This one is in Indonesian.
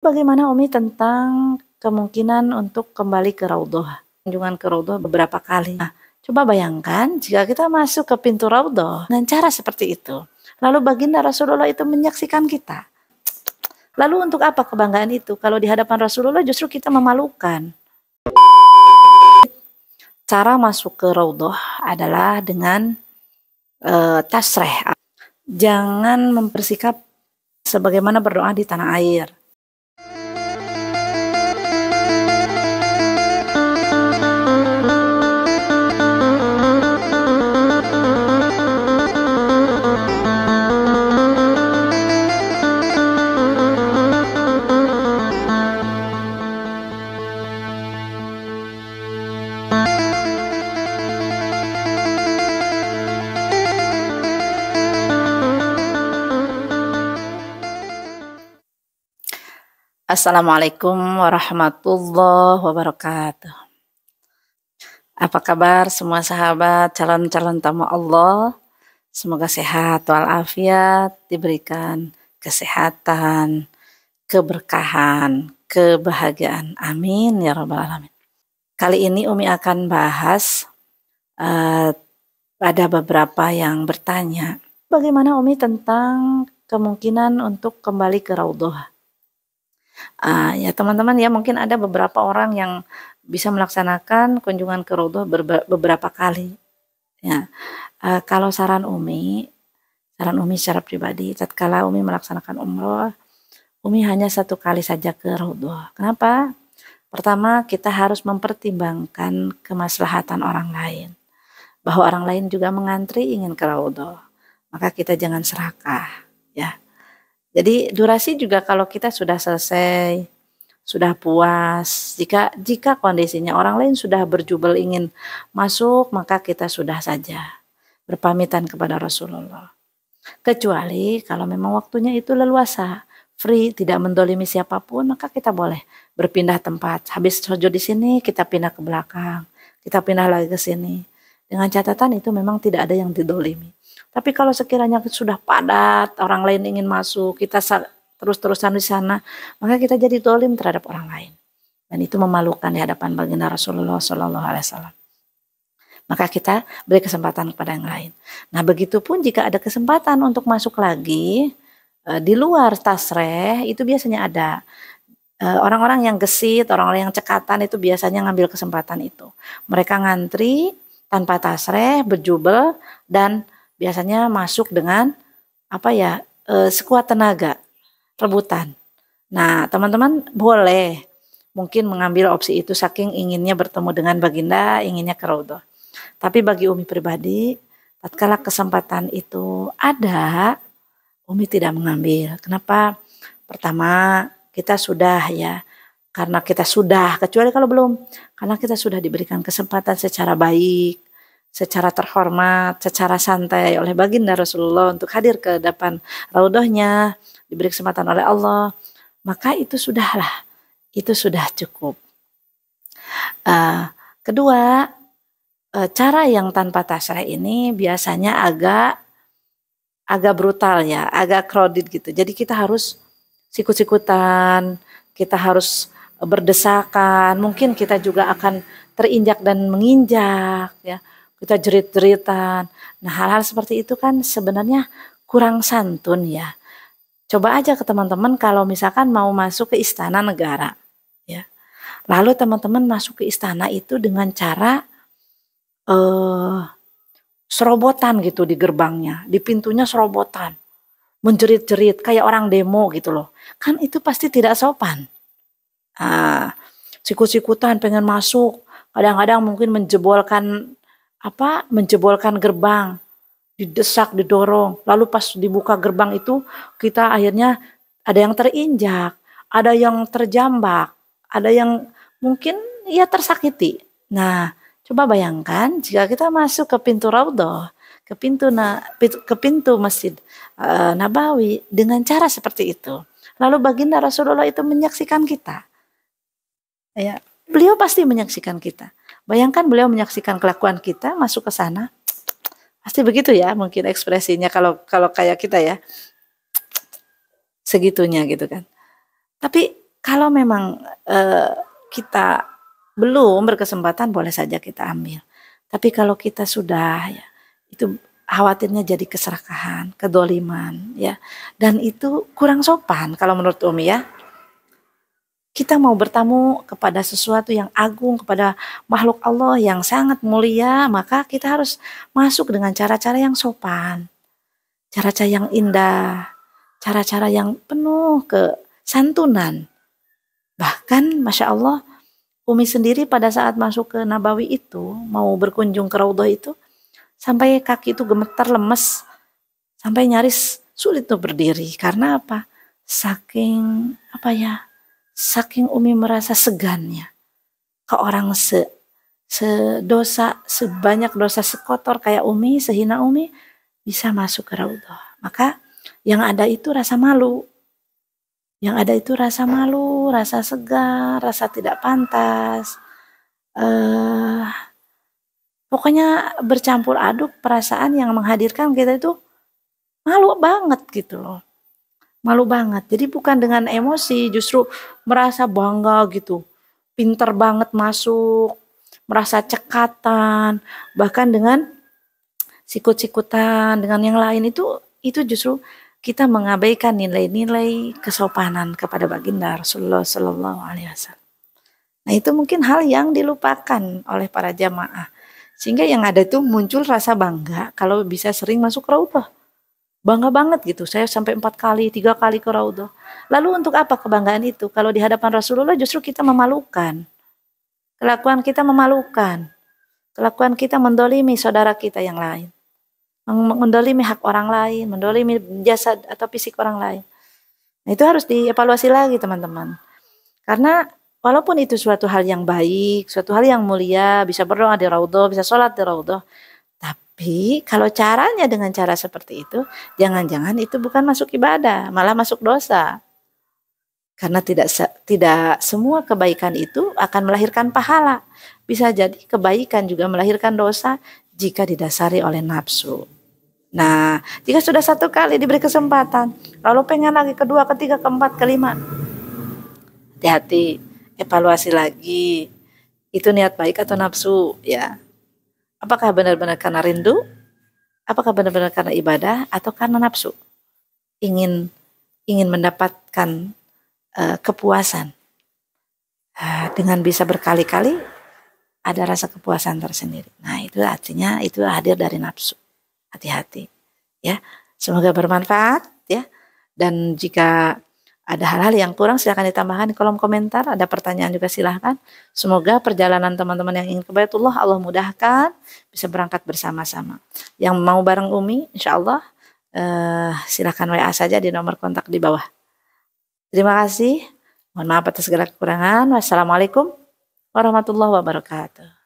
Bagaimana Umi tentang kemungkinan untuk kembali ke Raudoh? Kunjungan ke Raudoh beberapa kali. Nah, coba bayangkan jika kita masuk ke pintu Raudoh dengan cara seperti itu. Lalu baginda Rasulullah itu menyaksikan kita. Lalu untuk apa kebanggaan itu? Kalau di hadapan Rasulullah justru kita memalukan. Cara masuk ke Raudoh adalah dengan e, tasreh. Jangan mempersikap sebagaimana berdoa di tanah air Assalamualaikum warahmatullahi wabarakatuh. Apa kabar semua sahabat calon-calon tamu Allah? Semoga sehat walafiat, diberikan kesehatan, keberkahan, kebahagiaan. Amin ya rabbal alamin. Kali ini Umi akan bahas uh, ada beberapa yang bertanya, bagaimana Umi tentang kemungkinan untuk kembali ke Raudhah? uh, ya teman-teman ya mungkin ada beberapa orang yang bisa melaksanakan kunjungan ke Rodoh beberapa kali. Ya, uh, kalau saran Umi, saran Umi secara pribadi, tatkala Umi melaksanakan umroh, Umi hanya satu kali saja ke Rodoh. Kenapa? Pertama, kita harus mempertimbangkan kemaslahatan orang lain. Bahwa orang lain juga mengantri ingin ke Rodoh. Maka kita jangan serakah. Ya, jadi durasi juga kalau kita sudah selesai, sudah puas, jika jika kondisinya orang lain sudah berjubel ingin masuk, maka kita sudah saja berpamitan kepada Rasulullah. Kecuali kalau memang waktunya itu leluasa, free, tidak mendolimi siapapun, maka kita boleh berpindah tempat. Habis sujud di sini, kita pindah ke belakang, kita pindah lagi ke sini. Dengan catatan itu memang tidak ada yang didolimi. Tapi kalau sekiranya sudah padat, orang lain ingin masuk, kita terus-terusan di sana, maka kita jadi dolim terhadap orang lain. Dan itu memalukan di hadapan baginda Rasulullah Shallallahu Alaihi Wasallam. Maka kita beri kesempatan kepada yang lain. Nah, begitupun jika ada kesempatan untuk masuk lagi eh, di luar tasreh, itu biasanya ada eh, orang-orang yang gesit, orang-orang yang cekatan itu biasanya ngambil kesempatan itu. Mereka ngantri tanpa tasreh, berjubel dan biasanya masuk dengan apa ya e, sekuat tenaga rebutan. Nah teman-teman boleh mungkin mengambil opsi itu saking inginnya bertemu dengan baginda, inginnya ke Tapi bagi Umi pribadi, tatkala kesempatan itu ada, Umi tidak mengambil. Kenapa? Pertama, kita sudah ya, karena kita sudah, kecuali kalau belum, karena kita sudah diberikan kesempatan secara baik, secara terhormat, secara santai oleh baginda Rasulullah untuk hadir ke depan raudohnya, diberi kesempatan oleh Allah, maka itu sudahlah, itu sudah cukup. Uh, kedua, uh, cara yang tanpa tasrah ini biasanya agak agak brutal ya, agak crowded gitu. Jadi kita harus sikut-sikutan, kita harus berdesakan, mungkin kita juga akan terinjak dan menginjak ya kita jerit-jeritan. Nah, hal-hal seperti itu kan sebenarnya kurang santun ya. Coba aja ke teman-teman kalau misalkan mau masuk ke istana negara, ya. Lalu teman-teman masuk ke istana itu dengan cara eh serobotan gitu di gerbangnya, di pintunya serobotan. Menjerit-jerit kayak orang demo gitu loh. Kan itu pasti tidak sopan. Ah, sikut-sikutan pengen masuk, kadang-kadang mungkin menjebolkan apa menjebolkan gerbang, didesak, didorong. Lalu pas dibuka gerbang itu kita akhirnya ada yang terinjak, ada yang terjambak, ada yang mungkin ia ya, tersakiti. Nah, coba bayangkan jika kita masuk ke pintu Raudhah, ke pintu na, ke pintu Masjid e, Nabawi dengan cara seperti itu. Lalu baginda Rasulullah itu menyaksikan kita. Ya, beliau pasti menyaksikan kita. Bayangkan beliau menyaksikan kelakuan kita masuk ke sana. Pasti begitu ya mungkin ekspresinya kalau kalau kayak kita ya. Segitunya gitu kan. Tapi kalau memang eh, kita belum berkesempatan boleh saja kita ambil. Tapi kalau kita sudah ya itu khawatirnya jadi keserakahan, kedoliman ya. Dan itu kurang sopan kalau menurut Umi ya kita mau bertamu kepada sesuatu yang agung, kepada makhluk Allah yang sangat mulia, maka kita harus masuk dengan cara-cara yang sopan, cara-cara yang indah, cara-cara yang penuh kesantunan. Bahkan, masya Allah, Umi sendiri pada saat masuk ke Nabawi itu, mau berkunjung ke Raudhah itu, sampai kaki itu gemetar lemes, sampai nyaris sulit tuh berdiri. Karena apa? Saking apa ya? saking Umi merasa segannya ke orang se dosa sebanyak dosa sekotor kayak Umi sehina Umi bisa masuk ke Raudhah. Maka yang ada itu rasa malu. Yang ada itu rasa malu, rasa segar, rasa tidak pantas. Eh pokoknya bercampur aduk perasaan yang menghadirkan kita itu malu banget gitu loh malu banget. Jadi bukan dengan emosi, justru merasa bangga gitu. Pinter banget masuk, merasa cekatan, bahkan dengan sikut-sikutan dengan yang lain itu itu justru kita mengabaikan nilai-nilai kesopanan kepada baginda Rasulullah Sallallahu Alaihi Wasallam. Nah itu mungkin hal yang dilupakan oleh para jamaah sehingga yang ada itu muncul rasa bangga kalau bisa sering masuk raudhah bangga banget gitu. Saya sampai empat kali, tiga kali ke Raudhah. Lalu untuk apa kebanggaan itu? Kalau di hadapan Rasulullah justru kita memalukan. Kelakuan kita memalukan. Kelakuan kita mendolimi saudara kita yang lain. Mendolimi hak orang lain, mendolimi jasad atau fisik orang lain. Nah, itu harus dievaluasi lagi teman-teman. Karena walaupun itu suatu hal yang baik, suatu hal yang mulia, bisa berdoa di Raudhah, bisa sholat di Raudhah, tapi kalau caranya dengan cara seperti itu, jangan-jangan itu bukan masuk ibadah, malah masuk dosa. Karena tidak tidak semua kebaikan itu akan melahirkan pahala. Bisa jadi kebaikan juga melahirkan dosa jika didasari oleh nafsu. Nah, jika sudah satu kali diberi kesempatan, lalu pengen lagi kedua, ketiga, keempat, kelima. Hati-hati, evaluasi lagi. Itu niat baik atau nafsu, ya. Apakah benar-benar karena rindu? Apakah benar-benar karena ibadah atau karena nafsu? Ingin ingin mendapatkan uh, kepuasan uh, dengan bisa berkali-kali ada rasa kepuasan tersendiri. Nah itu artinya itu hadir dari nafsu. Hati-hati ya. Semoga bermanfaat ya. Dan jika ada hal-hal yang kurang silahkan ditambahkan di kolom komentar. Ada pertanyaan juga silahkan. Semoga perjalanan teman-teman yang ingin ke Baitullah Allah mudahkan. Bisa berangkat bersama-sama. Yang mau bareng Umi insya Allah eh, silahkan WA saja di nomor kontak di bawah. Terima kasih. Mohon maaf atas segala kekurangan. Wassalamualaikum warahmatullahi wabarakatuh.